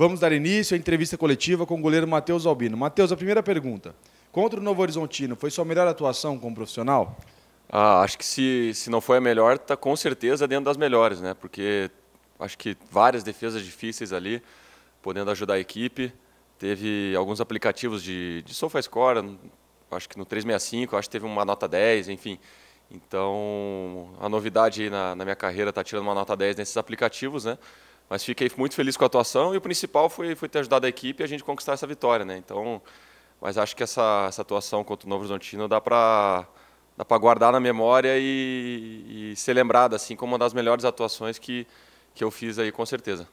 Vamos dar início à entrevista coletiva com o goleiro Matheus Albino. Matheus, a primeira pergunta. Contra o Novo Horizontino, foi sua melhor atuação como profissional? Ah, acho que se, se não foi a melhor, está com certeza dentro das melhores, né? Porque acho que várias defesas difíceis ali, podendo ajudar a equipe. Teve alguns aplicativos de, de SofaScore, acho que no 365, acho que teve uma nota 10, enfim. Então, a novidade na, na minha carreira está tirando uma nota 10 nesses aplicativos, né? Mas fiquei muito feliz com a atuação e o principal foi, foi ter ajudado a equipe e a gente conquistar essa vitória. Né? Então, mas acho que essa, essa atuação contra o Novo Horizontino dá para dá para guardar na memória e, e ser lembrada assim como uma das melhores atuações que, que eu fiz aí com certeza.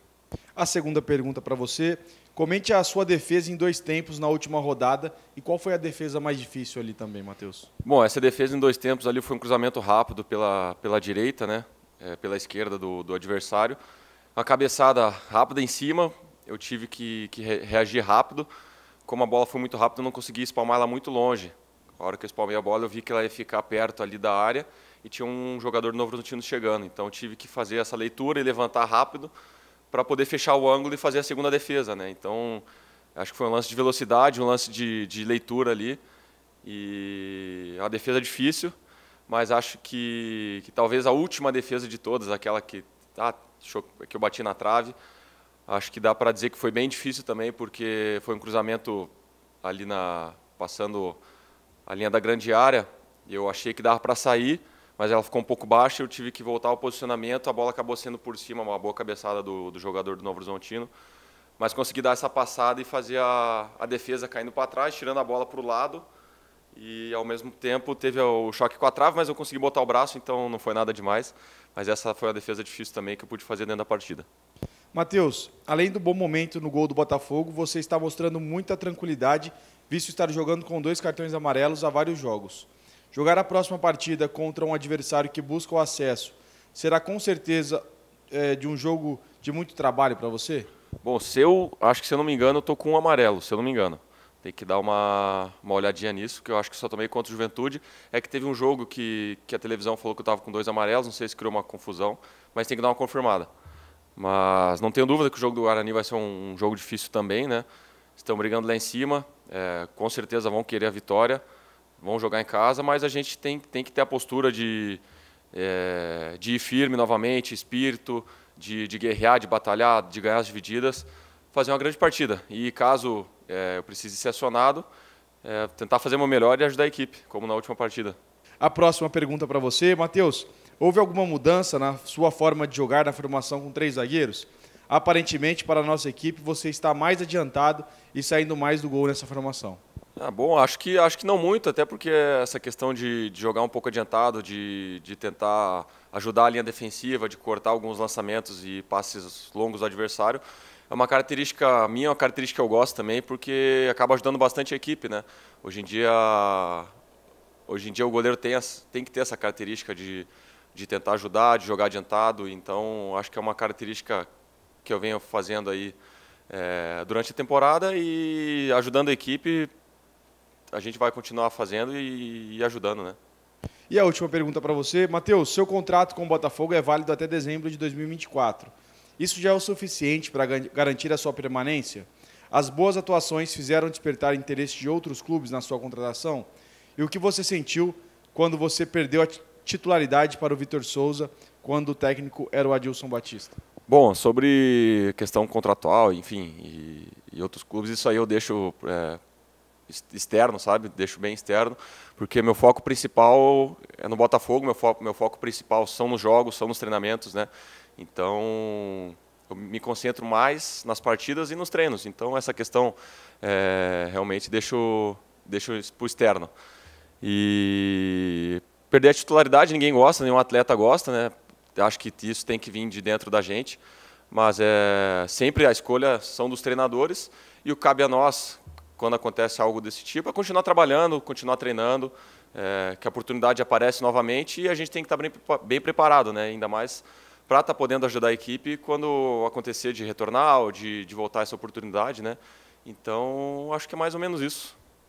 A segunda pergunta para você, comente a sua defesa em dois tempos na última rodada e qual foi a defesa mais difícil ali também, Matheus? Bom, essa defesa em dois tempos ali foi um cruzamento rápido pela, pela direita, né? É, pela esquerda do, do adversário. Uma cabeçada rápida em cima, eu tive que, que reagir rápido. Como a bola foi muito rápida, eu não consegui espalmar ela muito longe. A hora que eu espalmei a bola, eu vi que ela ia ficar perto ali da área e tinha um jogador novo do time chegando. Então eu tive que fazer essa leitura e levantar rápido para poder fechar o ângulo e fazer a segunda defesa. Né? Então acho que foi um lance de velocidade, um lance de, de leitura ali. E é a defesa difícil, mas acho que, que talvez a última defesa de todas, aquela que ah, é que eu bati na trave. Acho que dá para dizer que foi bem difícil também, porque foi um cruzamento ali na passando a linha da grande área. Eu achei que dava para sair, mas ela ficou um pouco baixa. Eu tive que voltar ao posicionamento. A bola acabou sendo por cima, uma boa cabeçada do, do jogador do Novo Horizontino. Mas consegui dar essa passada e fazer a, a defesa caindo para trás, tirando a bola para o lado e ao mesmo tempo teve o choque com a trave, mas eu consegui botar o braço, então não foi nada demais. Mas essa foi a defesa difícil também que eu pude fazer dentro da partida. Matheus, além do bom momento no gol do Botafogo, você está mostrando muita tranquilidade, visto estar jogando com dois cartões amarelos há vários jogos. Jogar a próxima partida contra um adversário que busca o acesso será com certeza é, de um jogo de muito trabalho para você? Bom, se eu acho que se eu não me engano, eu tô com um amarelo, se eu não me engano. Tem que dar uma, uma olhadinha nisso, que eu acho que só tomei contra o Juventude. É que teve um jogo que, que a televisão falou que eu estava com dois amarelos, não sei se criou uma confusão, mas tem que dar uma confirmada. Mas não tenho dúvida que o jogo do Guarani vai ser um, um jogo difícil também, né? Estão brigando lá em cima, é, com certeza vão querer a vitória, vão jogar em casa, mas a gente tem, tem que ter a postura de, é, de ir firme novamente, espírito, de, de guerrear, de batalhar, de ganhar as divididas, fazer uma grande partida. E caso é, eu preciso ser acionado, é, tentar fazer uma melhor e ajudar a equipe, como na última partida. A próxima pergunta para você, Matheus. Houve alguma mudança na sua forma de jogar na formação com três zagueiros? Aparentemente, para a nossa equipe, você está mais adiantado e saindo mais do gol nessa formação. Ah, bom, acho que, acho que não muito, até porque essa questão de, de jogar um pouco adiantado, de, de tentar ajudar a linha defensiva, de cortar alguns lançamentos e passes longos do adversário, é uma característica minha, é uma característica que eu gosto também, porque acaba ajudando bastante a equipe, né? Hoje em dia, hoje em dia o goleiro tem, tem que ter essa característica de, de tentar ajudar, de jogar adiantado, então acho que é uma característica que eu venho fazendo aí é, durante a temporada e ajudando a equipe, a gente vai continuar fazendo e, e ajudando, né? E a última pergunta para você, Matheus, seu contrato com o Botafogo é válido até dezembro de 2024. Isso já é o suficiente para garantir a sua permanência? As boas atuações fizeram despertar interesse de outros clubes na sua contratação? E o que você sentiu quando você perdeu a titularidade para o Vitor Souza, quando o técnico era o Adilson Batista? Bom, sobre questão contratual, enfim, e, e outros clubes, isso aí eu deixo é, externo, sabe? Deixo bem externo, porque meu foco principal é no Botafogo, meu foco, meu foco principal são nos jogos, são nos treinamentos, né? Então, eu me concentro mais nas partidas e nos treinos. Então, essa questão é, realmente deixo, deixo para o externo. E perder a titularidade ninguém gosta, nenhum atleta gosta, né? Acho que isso tem que vir de dentro da gente. Mas é, sempre a escolha são dos treinadores e o cabe a nós, quando acontece algo desse tipo, é continuar trabalhando, continuar treinando, é, que a oportunidade aparece novamente e a gente tem que estar bem, bem preparado, né? ainda mais para estar tá podendo ajudar a equipe quando acontecer de retornar ou de, de voltar essa oportunidade, né? Então, acho que é mais ou menos isso.